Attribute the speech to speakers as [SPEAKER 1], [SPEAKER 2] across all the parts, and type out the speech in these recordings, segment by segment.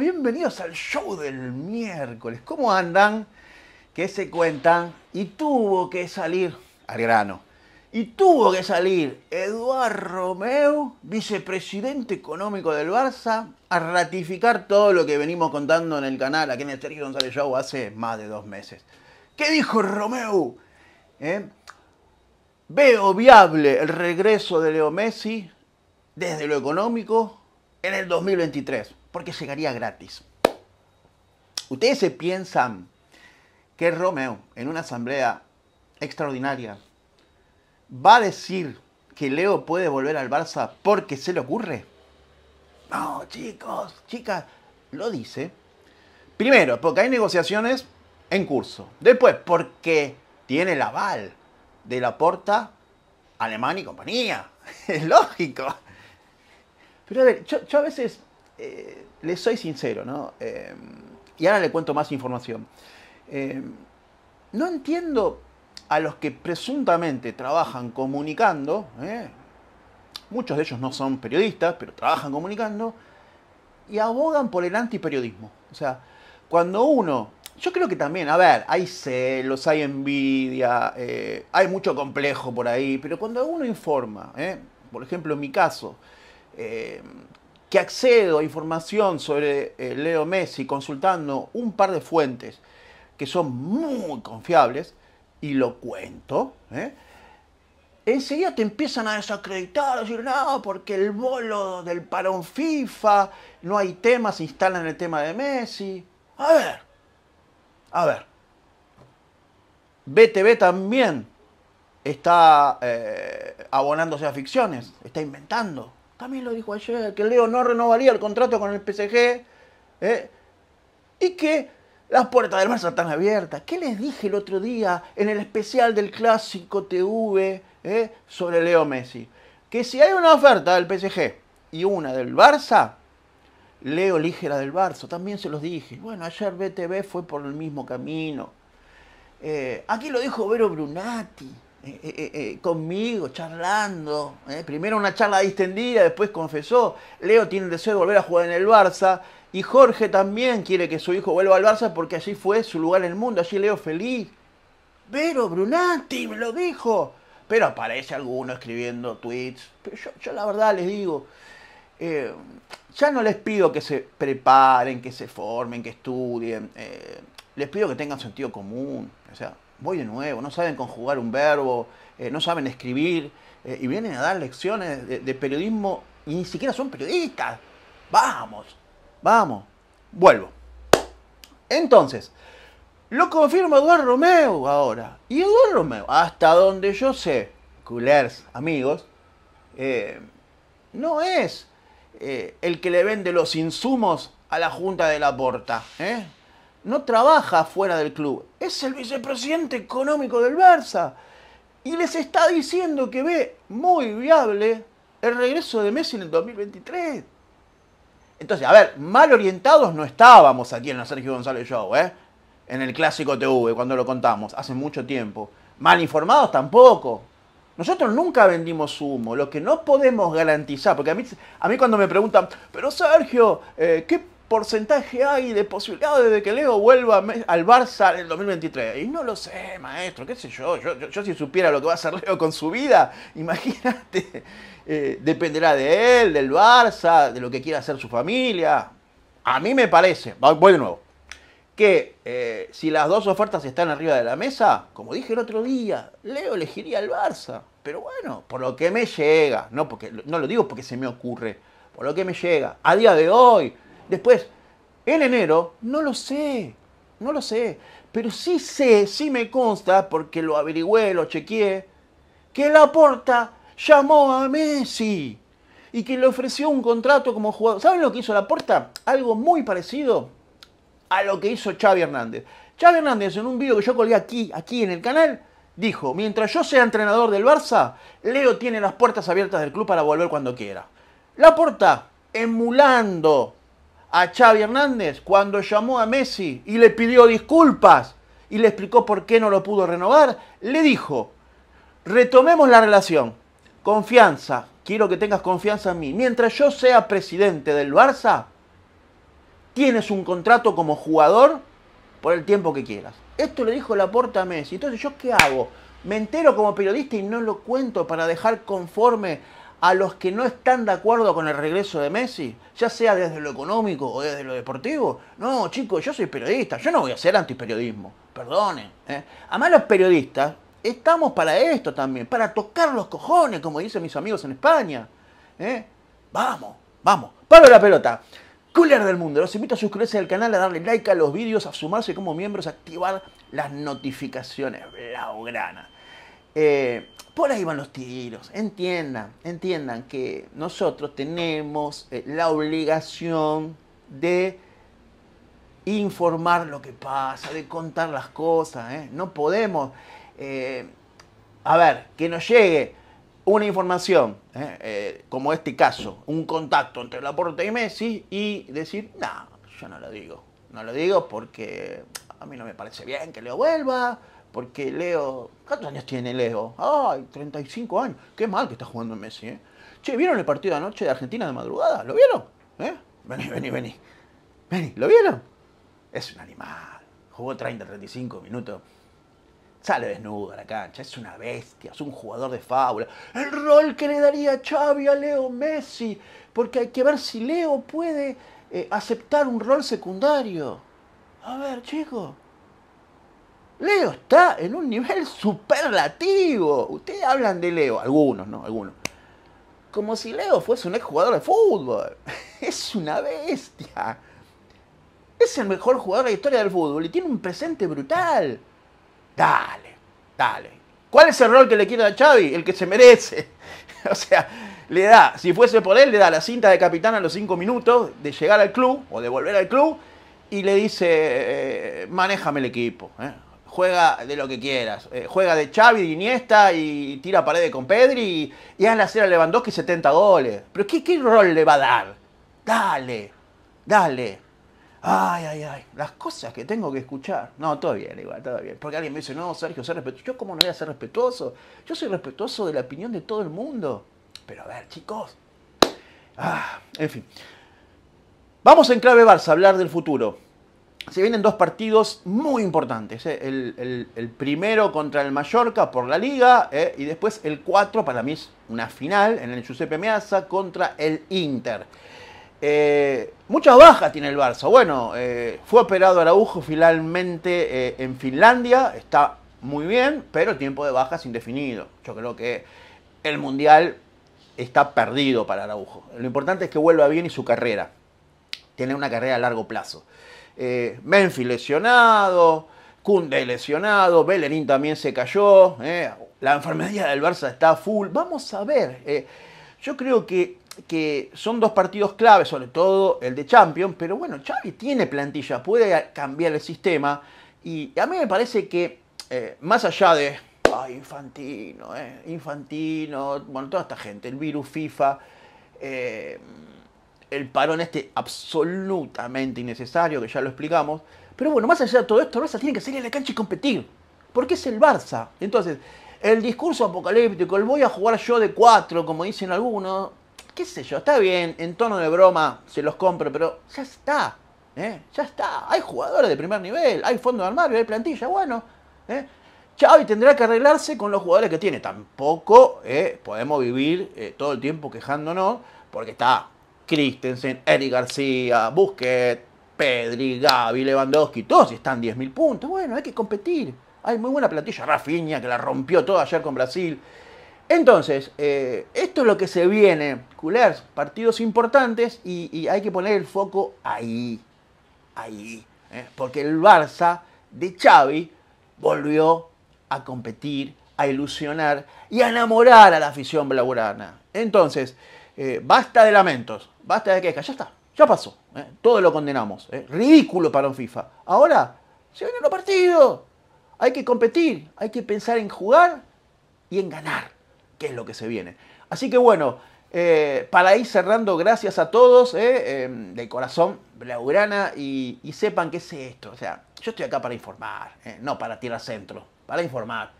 [SPEAKER 1] bienvenidos al show del miércoles. ¿Cómo andan? ¿Qué se cuentan? Y tuvo que salir al grano. Y tuvo que salir Eduardo Romeo, vicepresidente económico del Barça, a ratificar todo lo que venimos contando en el canal, aquí en el Sergio González Show, hace más de dos meses. ¿Qué dijo Romeo? ¿Eh? Veo viable el regreso de Leo Messi desde lo económico en el 2023 porque llegaría gratis. Ustedes se piensan que Romeo, en una asamblea extraordinaria, va a decir que Leo puede volver al Barça porque se le ocurre. No, chicos, chicas, lo dice. Primero, porque hay negociaciones en curso. Después, porque tiene el aval de la porta alemán y compañía. Es lógico. Pero a ver, yo, yo a veces eh, les soy sincero, ¿no? Eh, y ahora le cuento más información. Eh, no entiendo a los que presuntamente trabajan comunicando, muchos de ellos no son periodistas, pero trabajan comunicando, y abogan por el antiperiodismo. O sea, cuando uno yo creo que también, a ver, hay celos, hay envidia, hay mucho complejo por ahí, pero cuando uno informa, por ejemplo en mi caso, que accedo a información sobre eh, Leo Messi consultando un par de fuentes que son muy confiables y lo cuento, ¿eh? enseguida te empiezan a desacreditar, a decir, no, porque el bolo del parón FIFA, no hay temas se instalan el tema de Messi. A ver, a ver. BTV también está eh, abonándose a ficciones, está inventando. También lo dijo ayer, que Leo no renovaría el contrato con el PSG. ¿eh? Y que las puertas del Barça están abiertas. ¿Qué les dije el otro día en el especial del clásico TV ¿eh? sobre Leo Messi? Que si hay una oferta del PSG y una del Barça, Leo elige la del Barça. También se los dije. Bueno, ayer BTV fue por el mismo camino. Eh, aquí lo dijo Vero Brunati. Eh, eh, eh, conmigo, charlando. Primero una charla distendida, después confesó. Leo tiene el deseo de volver a jugar en el Barça. Y Jorge también quiere que su hijo vuelva al Barça porque allí fue su lugar en el mundo, allí Leo feliz. Pero Brunati me lo dijo. Pero aparece alguno escribiendo tweets. Pero yo, la verdad les digo, ya no les pido que se preparen, que se formen, que estudien. les pido que tengan sentido común. O sea, voy de nuevo, no saben conjugar un verbo, eh, no saben escribir, eh, y vienen a dar lecciones de, periodismo y ni siquiera son periodistas. Vamos, vamos, vuelvo. Entonces, lo confirma Eduardo Romeo ahora. Y Eduardo Romeo, hasta donde yo sé, culers, amigos, eh, no es el que le vende los insumos a la Junta de la Porta. ¿eh? no trabaja fuera del club, es el vicepresidente económico del Barça. Y les está diciendo que ve muy viable el regreso de Messi en el 2023. Entonces, a ver, mal orientados no estábamos aquí en la Sergio González Show, ¿eh? En el clásico TV, cuando lo contamos, hace mucho tiempo. Mal informados tampoco. Nosotros nunca vendimos humo, lo que no podemos garantizar, porque a mí, a mí cuando me preguntan, pero Sergio, eh, ¿qué porcentaje hay de posibilidades de que Leo vuelva al Barça en el 2023? Y no lo sé, maestro, qué sé yo. Yo, si supiera lo que va a hacer Leo con su vida, imagínate, eh, dependerá de él, del Barça, de lo que quiera hacer su familia. A mí me parece, voy de nuevo, que eh, si las dos ofertas están arriba de la mesa, como dije el otro día, Leo elegiría al el Barça. Pero bueno, por lo que me llega, no, porque, no lo digo porque se me ocurre, por lo que me llega, a día de hoy, Después, en enero, no lo sé, no lo sé, pero sí sé, sí me consta, porque lo averigüé, lo chequeé, que Laporta llamó a Messi y que le ofreció un contrato como jugador. ¿Saben lo que hizo Laporta? Algo muy parecido a lo que hizo Xavi Hernández. Xavi Hernández, en un video que yo colgué aquí, aquí en el canal, dijo, mientras yo sea entrenador del Barça, Leo tiene las puertas abiertas del club para volver cuando quiera. Laporta, emulando a Xavi Hernández cuando llamó a Messi y le pidió disculpas y le explicó por qué no lo pudo renovar, le dijo, retomemos la relación, confianza, quiero que tengas confianza en mí. Mientras yo sea presidente del Barça, tienes un contrato como jugador por el tiempo que quieras. Esto le dijo Laporta a Messi. Entonces, ¿yo qué hago? Me entero como periodista y no lo cuento para dejar conforme a los que no están de acuerdo con el regreso de Messi, ya sea desde lo económico o desde lo deportivo. No, chicos, yo soy periodista, yo no voy a hacer antiperiodismo, Perdone. ¿eh? Además los periodistas estamos para esto también, para tocar los cojones, como dicen mis amigos en España. ¿eh? Vamos, vamos, palo la pelota. Cooler del mundo, los invito a suscribirse al canal, a darle like a los vídeos, a sumarse como miembros, a activar las notificaciones. grana. Eh, por ahí van los tiros. Entiendan, entiendan que nosotros tenemos eh, la obligación de informar lo que pasa, de contar las cosas. ¿eh? No podemos, a ver, que nos llegue una información, como este caso, un contacto entre Laporta y Messi, y decir, no, yo no lo digo. No lo digo porque a mí no me parece bien que lo vuelva porque Leo, ¿cuántos años tiene Leo? Ay, 35 años. Qué mal que está jugando Messi, ¿eh? Che, ¿vieron el partido de anoche de Argentina de madrugada? ¿Lo vieron? ¿Eh? Vení, vení, vení. Vení, ¿lo vieron? Es un animal. Jugó 30, 35 minutos. Sale desnudo a la cancha, es una bestia, es un jugador de fábula. El rol que le daría Xavi a Leo Messi, porque hay que ver si Leo puede eh, aceptar un rol secundario. A ver, chicos, Leo está en un nivel superlativo. Ustedes hablan de Leo, algunos, ¿no? Algunos. Como si Leo fuese un jugador de fútbol. Es una bestia. Es el mejor jugador de la historia del fútbol y tiene un presente brutal. Dale, dale. ¿Cuál es el rol que le quiere a Xavi? El que se merece. o sea, le da, si fuese por él, le da la cinta de capitán a los cinco minutos de llegar al club o de volver al club y le dice, eh, manéjame el equipo. ¿eh? juega de lo que quieras. Eh, juega de Xavi, de Iniesta y tira paredes con Pedri y, y la cera a Lewandowski 70 goles. Pero ¿qué, rol le va a dar? Dale, dale. Ay, ay, ay, las cosas que tengo que escuchar. No, todo bien, igual, todo bien. Porque alguien me dice, no, Sergio, sé respetuoso. Yo, ¿cómo no voy a ser respetuoso? Yo soy respetuoso de la opinión de todo el mundo. Pero a ver, chicos. Ah, en fin. Vamos en clave Barça a hablar del futuro se vienen dos partidos muy importantes. Eh. El, primero contra el Mallorca por la Liga eh, y después el 4 para mí es una final en el Giuseppe Meazza contra el Inter. Eh, muchas bajas tiene el Barça. Bueno, fue operado Araujo finalmente en Finlandia. Está muy bien, pero tiempo de bajas indefinido. Yo creo que el Mundial está perdido para Araujo. Lo importante es que vuelva bien y su carrera. Tiene una carrera a largo plazo. Eh, Menfi lesionado, Kunde lesionado, belenín también se cayó, eh. la enfermedad del Barça está full. Vamos a ver, eh. yo creo que, que, son dos partidos claves, sobre todo el de Champions, pero bueno, Xavi tiene plantilla, puede cambiar el sistema y a mí me parece que más allá de ay, Infantino, Infantino, bueno, toda esta gente, el virus FIFA, el parón este absolutamente innecesario, que ya lo explicamos. Pero bueno, más allá de todo esto, el Barça tiene que salir a la cancha y competir. Porque es el Barça. Entonces, el discurso apocalíptico, el voy a jugar yo de cuatro, como dicen algunos, qué sé yo, está bien, en tono de broma se los compro, pero ya está. ¿eh? Ya está. Hay jugadores de primer nivel, hay fondo de armario, hay plantilla, bueno. ¿eh? tendrá que arreglarse con los jugadores que tiene. Tampoco ¿eh? podemos vivir eh, todo el tiempo quejándonos porque está Christensen, Eric García, Busquets, Pedri, Gaby, Lewandowski, todos están 10.000 puntos. Bueno, hay que competir. Hay muy buena plantilla. Rafinha, que la rompió todo ayer con Brasil. Entonces, eh, esto es lo que se viene, culers, partidos importantes y, hay que poner el foco ahí, ahí. Eh. Porque el Barça de Xavi volvió a competir, a ilusionar y a enamorar a la afición blaugrana. Entonces, eh, basta de lamentos, basta de quejas, ya está, ya pasó. todos eh. Todo lo condenamos. Eh. Ridículo para un FIFA. Ahora se vienen los partidos. Hay que competir, hay que pensar en jugar y en ganar, que es lo que se viene. Así que bueno, para ir cerrando, gracias a todos, em, de corazón, Blaugrana, y, y, sepan qué es esto. O sea, yo estoy acá para informar, no para tirar centro, para informar.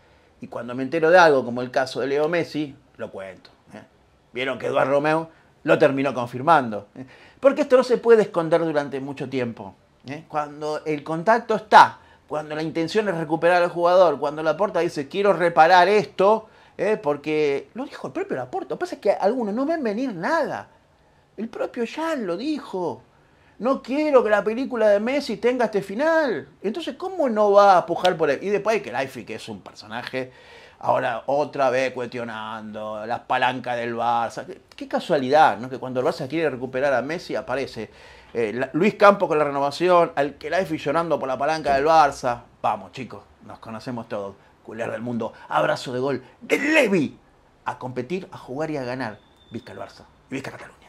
[SPEAKER 1] Y cuando me entero de algo, como el caso de Leo Messi, lo cuento. Vieron que Eduardo Romeo lo terminó confirmando. Porque esto no se puede esconder durante mucho tiempo. ¿eh? Cuando el contacto está, cuando la intención es recuperar al jugador, cuando la porta dice quiero reparar esto, ¿eh? porque lo dijo el propio Laporta. Lo que pasa es que algunos no ven venir nada. El propio Jan lo dijo. No quiero que la película de Messi tenga este final. Entonces, ¿cómo no va a pujar por él? Y después hay que Laifi, que es un personaje ahora otra vez cuestionando las palancas del Barça. Qué, casualidad, ¿no? Que cuando el Barça quiere recuperar a Messi aparece eh, Luis Campos con la renovación, al que la llorando por la palanca del Barça. Vamos, chicos, nos conocemos todos. Culer del mundo, abrazo de gol de Levi. A competir, a jugar y a ganar. Vizca el Barça. Y Vizca Cataluña.